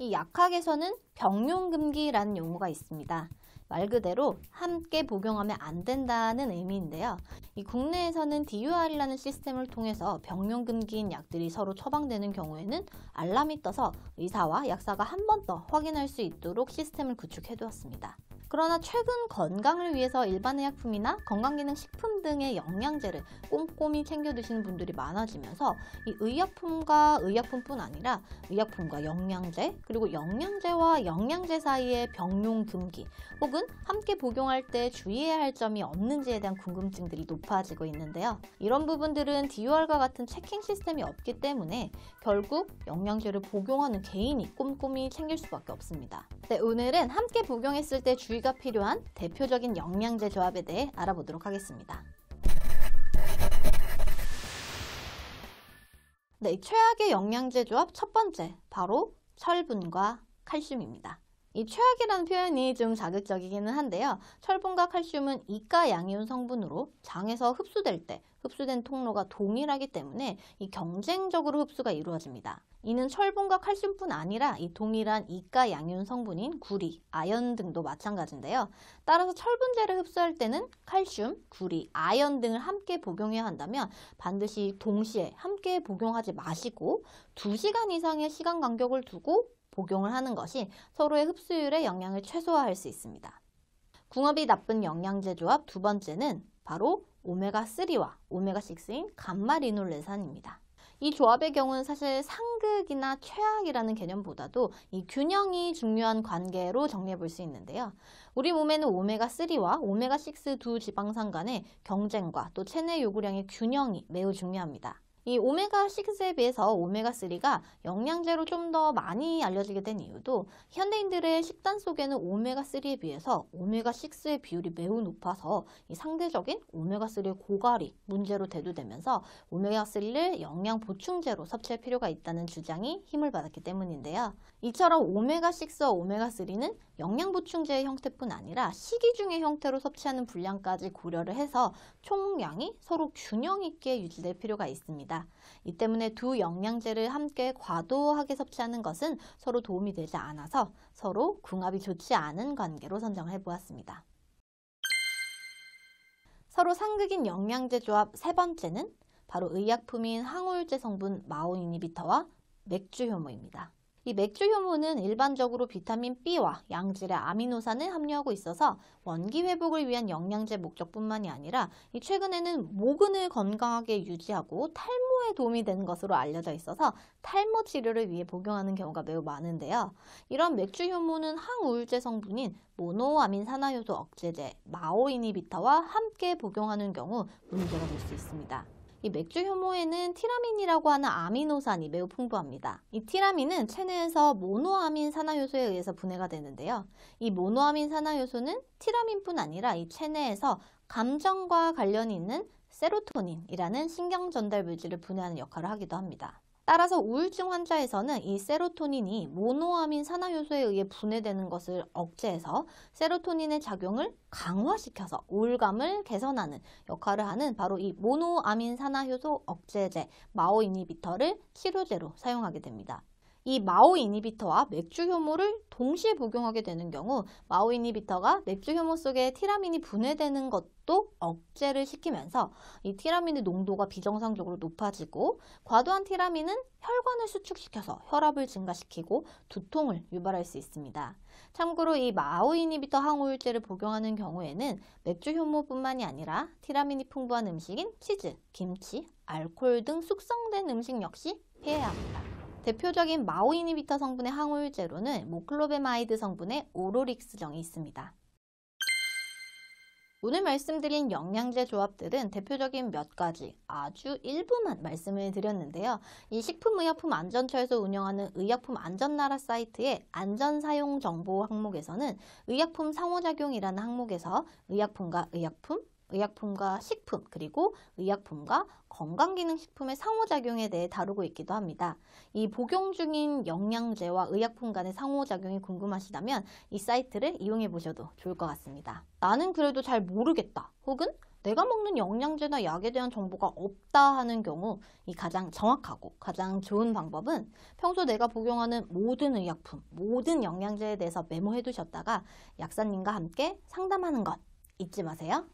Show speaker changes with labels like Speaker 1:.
Speaker 1: 이 약학에서는 병용금기라는 용어가 있습니다. 말 그대로 함께 복용하면 안 된다는 의미인데요. 이 국내에서는 DUR이라는 시스템을 통해서 병용금기인 약들이 서로 처방되는 경우에는 알람이 떠서 의사와 약사가 한 번 더 확인할 수 있도록 시스템을 구축해두었습니다. 그러나 최근 건강을 위해서 일반의약품이나 건강기능식품 등의 영양제를 꼼꼼히 챙겨 드시는 분들이 많아지면서 이 의약품과 의약품뿐 아니라 의약품과 영양제 그리고 영양제와 영양제 사이의 병용 금기 혹은 함께 복용할 때 주의해야 할 점이 없는지에 대한 궁금증들이 높아지고 있는데요. 이런 부분들은 DUR과 같은 체킹 시스템이 없기 때문에 결국 영양제를 복용하는 개인이 꼼꼼히 챙길 수밖에 없습니다. 네, 오늘은 함께 복용했을 때 주의 우리가 필요한 대표적인 영양제 조합에 대해 알아보도록 하겠습니다. 네, 최악의 영양제 조합 첫 번째, 바로 철분과 칼슘입니다. 이 최악이라는 표현이 좀 자극적이기는 한데요. 철분과 칼슘은 이가 양이온 성분으로 장에서 흡수될 때 흡수된 통로가 동일하기 때문에 이 경쟁적으로 흡수가 이루어집니다. 이는 철분과 칼슘뿐 아니라 이 동일한 이가 양이온 성분인 구리, 아연 등도 마찬가지인데요. 따라서 철분제를 흡수할 때는 칼슘, 구리, 아연 등을 함께 복용해야 한다면 반드시 동시에 함께 복용하지 마시고 2시간 이상의 시간 간격을 두고 복용을 하는 것이 서로의 흡수율에 영향을 최소화할 수 있습니다. 궁합이 나쁜 영양제 조합 두 번째는 바로 오메가3와 오메가6인 감마리놀레산입니다. 이 조합의 경우는 사실 상극이나 최악이라는 개념보다도 이 균형이 중요한 관계로 정리해 볼 수 있는데요. 우리 몸에는 오메가3와 오메가6 두 지방산 간의 경쟁과 또 체내 요구량의 균형이 매우 중요합니다. 이 오메가6에 비해서 오메가3가 영양제로 좀 더 많이 알려지게 된 이유도 현대인들의 식단 속에는 오메가3에 비해서 오메가6의 비율이 매우 높아서 상대적인 오메가3의 고갈이 문제로 대두되면서 오메가3를 영양 보충제로 섭취할 필요가 있다는 주장이 힘을 받았기 때문인데요. 이처럼 오메가6와 오메가3는 영양 보충제의 형태뿐 아니라 식이중의 형태로 섭취하는 분량까지 고려를 해서 총량이 서로 균형 있게 유지될 필요가 있습니다. 있니다이 때문에 두 영양제를 함께 과도하게 섭취하는 것은 서로 도움이 되지 않아서 서로 궁합이 좋지 않은 관계로 선정해 보았습니다. 서로 상극인 영양제 조합 세 번째는 바로 의약품인 항우울제 성분 마오이니비터와 맥주 효모입니다. 이 맥주 효모는 일반적으로 비타민 B와 양질의 아미노산을 함유하고 있어서 원기 회복을 위한 영양제 목적뿐만이 아니라 이 최근에는 모근을 건강하게 유지하고 탈모에 도움이 되는 것으로 알려져 있어서 탈모 치료를 위해 복용하는 경우가 매우 많은데요. 이런 맥주 효모는 항우울제 성분인 모노아민 산화효소 억제제 마오이니비타와 함께 복용하는 경우 문제가 될 수 있습니다. 이 맥주 효모에는 티라민이라고 하는 아미노산이 매우 풍부합니다. 이 티라민은 체내에서 모노아민 산화효소에 의해서 분해가 되는데요. 이 모노아민 산화효소는 티라민뿐 아니라 이 체내에서 감정과 관련이 있는 세로토닌이라는 신경전달 물질을 분해하는 역할을 하기도 합니다. 따라서 우울증 환자에서는 이 세로토닌이 모노아민 산화 효소에 의해 분해되는 것을 억제해서 세로토닌의 작용을 강화시켜서 우울감을 개선하는 역할을 하는 바로 이 모노아민 산화 효소 억제제 마오이니비터를 치료제로 사용하게 됩니다. 이 마오 이니비터와 맥주 효모를 동시에 복용하게 되는 경우 마오 이니비터가 맥주 효모 속에 티라민이 분해되는 것도 억제를 시키면서 이 티라민의 농도가 비정상적으로 높아지고 과도한 티라민은 혈관을 수축시켜서 혈압을 증가시키고 두통을 유발할 수 있습니다. 참고로 이 마오 이니비터 항우울제를 복용하는 경우에는 맥주 효모뿐만이 아니라 티라민이 풍부한 음식인 치즈, 김치, 알코올 등 숙성된 음식 역시 피해야 합니다. 대표적인 마오이니비터 성분의 항우유제로는 모클로베마이드 성분의 오로릭스정이 있습니다. 오늘 말씀드린 영양제 조합들은 대표적인 몇 가지 아주 일부만 말씀을 드렸는데요. 이 식품의약품안전처에서 운영하는 의약품안전나라 사이트의 안전사용 정보 항목에서는 의약품 상호작용이라는 항목에서 의약품과 의약품, 의약품과 식품 그리고 의약품과 건강기능식품의 상호작용에 대해 다루고 있기도 합니다. 이 복용 중인 영양제와 의약품 간의 상호작용이 궁금하시다면 이 사이트를 이용해 보셔도 좋을 것 같습니다. 나는 그래도 잘 모르겠다 혹은 내가 먹는 영양제나 약에 대한 정보가 없다 하는 경우 이 가장 정확하고 가장 좋은 방법은 평소 내가 복용하는 모든 의약품, 모든 영양제에 대해서 메모해 두셨다가 약사님과 함께 상담하는 것 잊지 마세요.